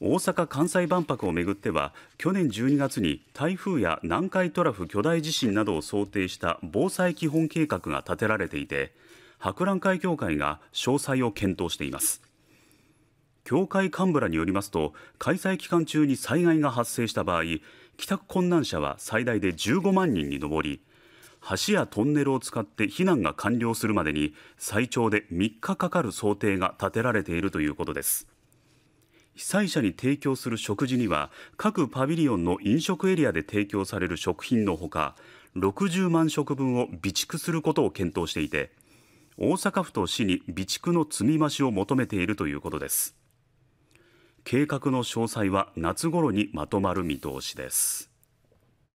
大阪・関西万博をめぐっては去年12月に台風や南海トラフ巨大地震などを想定した防災基本計画が立てられていて博覧会協会が詳細を検討しています協会幹部らによりますと開催期間中に災害が発生した場合帰宅困難者は最大で15万人に上り橋やトンネルを使って避難が完了するまでに最長で3日かかる想定が立てられているということです被災者に提供する食事には各パビリオンの飲食エリアで提供される食品のほか60万食分を備蓄することを検討していて大阪府と市に備蓄の積み増しを求めているということです計画の詳細は夏ごろにまとまる見通しです